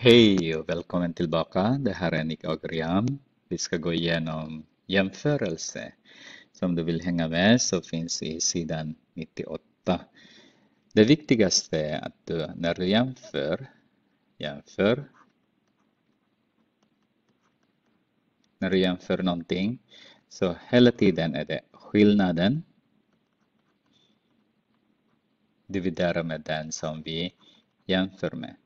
Hej och välkommen tillbaka. Det här är Nick Agriam. Vi ska gå igenom jämförelse. Så om du vill hänga med så finns i sidan 98. Det viktigaste är att du när du jämför, jämför. När du jämför någonting så hela tiden är det skillnaden dividera med den som vi jämför med.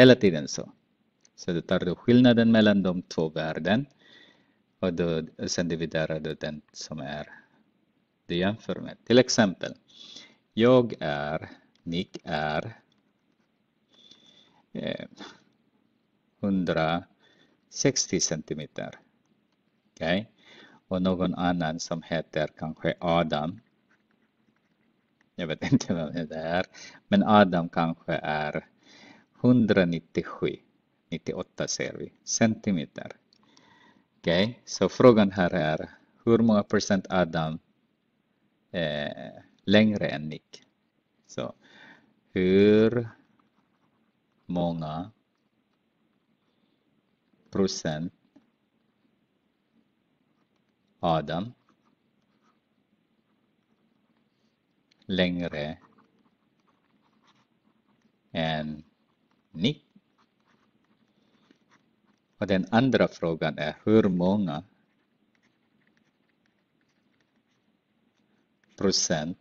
Hela tiden så. Så då tar du skillnaden mellan de två värden och då sänder vi vidare den som är du jämför med. Till exempel, jag är, Nick är eh, 160 centimeter. Okay? Och någon annan som heter kanske Adam. Jag vet inte vad det är. Men Adam kanske är 197. 98 ser vi. Centimeter. Okej, okay. så frågan här är hur många procent Adam eh, längre än Nick? Så hur många procent Adam längre än ni. Och den andra frågan är hur många procent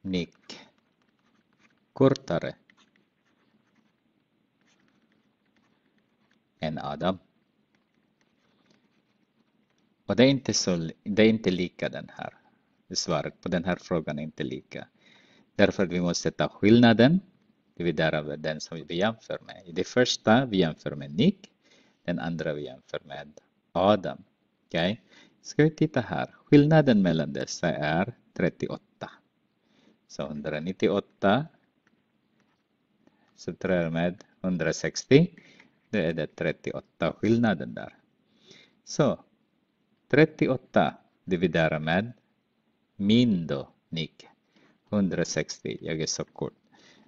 nick kortare än Adam. Och det är inte, så, det är inte lika den här. Svaret på den här frågan är inte lika. Därför vi måste ta skillnaden det är den som vi jämför med. I det första vi jämför med Nick, den andra vi jämför med Adam. Okay? Ska vi titta här. Skillnaden mellan dessa är 38. Så 198 subtraherar med 160. Det är det 38 skillnaden där. Så 38 dividerar med min då, Nick. 160, jag är så kort.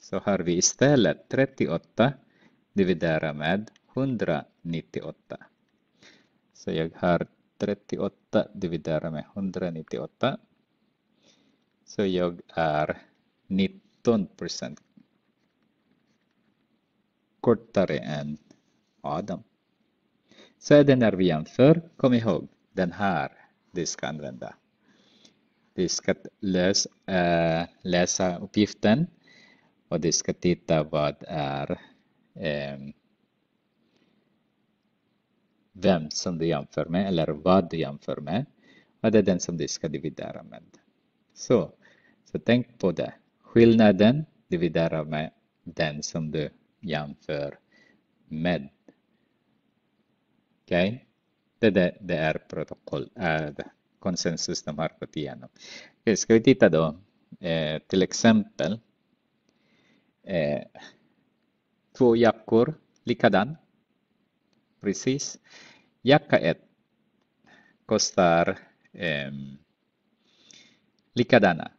så har vi istället 38 dividerat med 198. Så jag har 38 dividerat med 198. Så jag är 19 kortare än Adam. Så är det när vi jämför, kom ihåg, den här du ska använda. Du ska läs, äh, läsa uppgiften och du ska titta vad är eh, vem som du jämför med eller vad du jämför med och det är den som du ska dividera med. Så, så tänk på det. Skillnaden dividera med den som du jämför med. Okej? Okay? Det, det, det, är protokoll, äh, konsensus de har gått igenom. Okay, ska vi titta då, eh, till exempel Eh, två jackor, likadan. Precis. Jacka 1 kostar eh, likadana.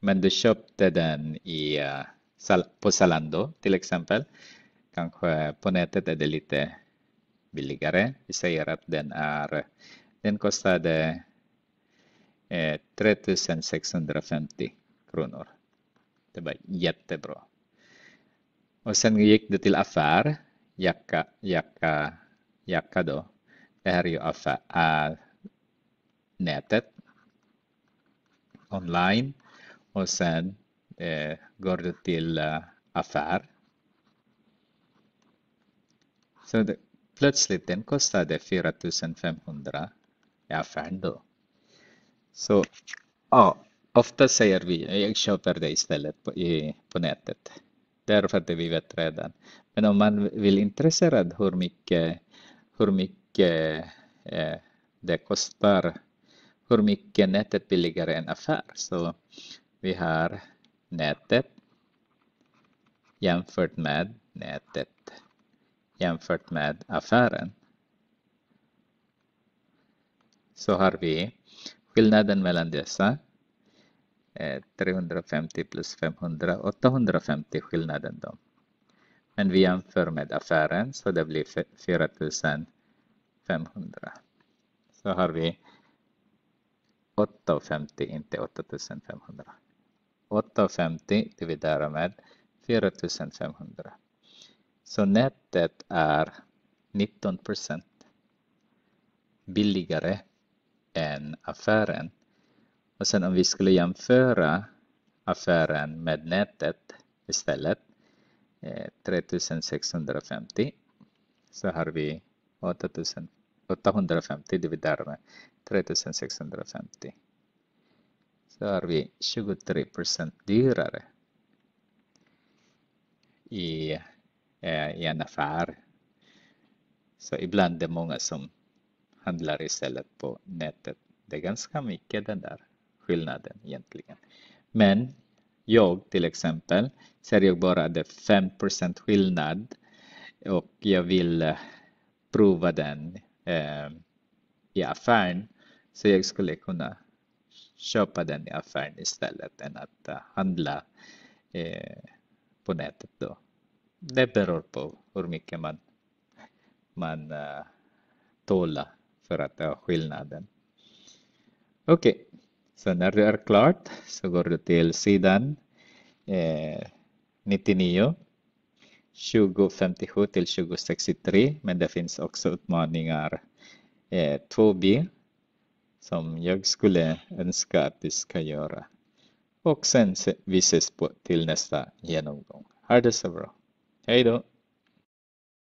Men du köpte den i, eh, på Zalando till exempel. Kanske på nätet är det lite billigare. Vi säger att den, är, den kostade eh, 3650 kronor. Det var jättebra. Och sen gick du till affär, jacka, jacka, jacka då. Det här är ju affär, äh, nätet, online. Och sen eh, går du till äh, affär. Så det, plötsligt den kostade 4500 i affären då. Så ja, ofta säger vi jag köper det istället på, i, på nätet därför att vi vet redan. Men om man vill intressera hur mycket, hur mycket eh, det kostar, hur mycket nätet billigare än affär. Så vi har nätet jämfört med nätet jämfört med affären. Så har vi skillnaden mellan dessa 350 plus 500, 850 skillnaden då. Men vi jämför med affären så det blir 4500. Så har vi 850, inte 8500. 850 dividerar med 4500. Så nätet är 19 billigare än affären och sen om vi skulle jämföra affären med nätet istället, 3650, eh, så har vi 850 dividerat med 3650. Så har vi 23 dyrare i, eh, i en affär. Så ibland är det många som handlar istället på nätet. Det är ganska mycket det där skillnaden egentligen. Men jag till exempel ser jag bara det 5 skillnad och jag vill eh, prova den eh, i affären så jag skulle kunna köpa den i affären istället än att uh, handla eh, på nätet då. Det beror på hur mycket man, man uh, tålar för att ha skillnaden. Okej, okay. So, när du är klart så går du till sidan eh, 99, 2057 till 2063, men det finns också utmaningar eh, 2B som jag skulle önska att du ska göra. Och sen vi ses på till nästa genomgång. Ha det så bra. Hej då!